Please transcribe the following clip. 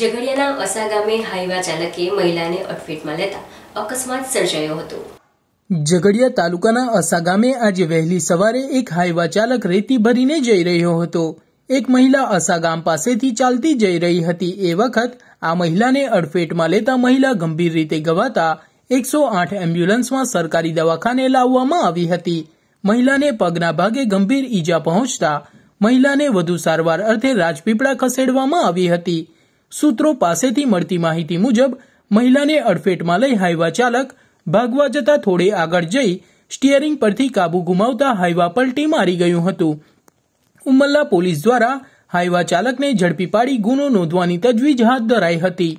ઝઘડિયાના અસા ગામે હાઈવા ચાલકે મહિલાને અડફેટમાં લેતા અકસ્માત સર્જાયો હતો ઝઘડિયા તાલુકાના અસા ગામે આજે વહેલી સવારે એક હાઈવા ચાલક રેતી ભરીને જઈ રહ્યો હતો એક મહિલા અસા ગામ પાસેથી ચાલતી જઈ રહી હતી એ વખત આ મહિલાને અડફેટમાં લેતા મહિલા ગંભીર રીતે ગવાતા એકસો આઠ એમ્બ્યુલન્સમાં સરકારી દવાખાને લાવવામાં આવી હતી મહિલાને પગના ભાગે ગંભીર ઈજા પહોંચતા મહિલાને વધુ સારવાર અર્થે રાજપીપળા ખસેડવામાં આવી હતી સૂત્રો પાસેથી મળતી માહિતી મુજબ મહિલાને અડફેટમાં લઈ હાઈવા ચાલક ભાગવા જતા થોડે આગળ જઈ સ્ટીયરિંગ પરથી કાબુ ગુમાવતા હાઈવા પલટી મારી ગયું હતું ઉમલ્લા પોલીસ દ્વારા હાઈવા ચાલકને ઝડપી પાડી ગુનો નોંધવાની તજવીજ હાથ ધરાઈ હતી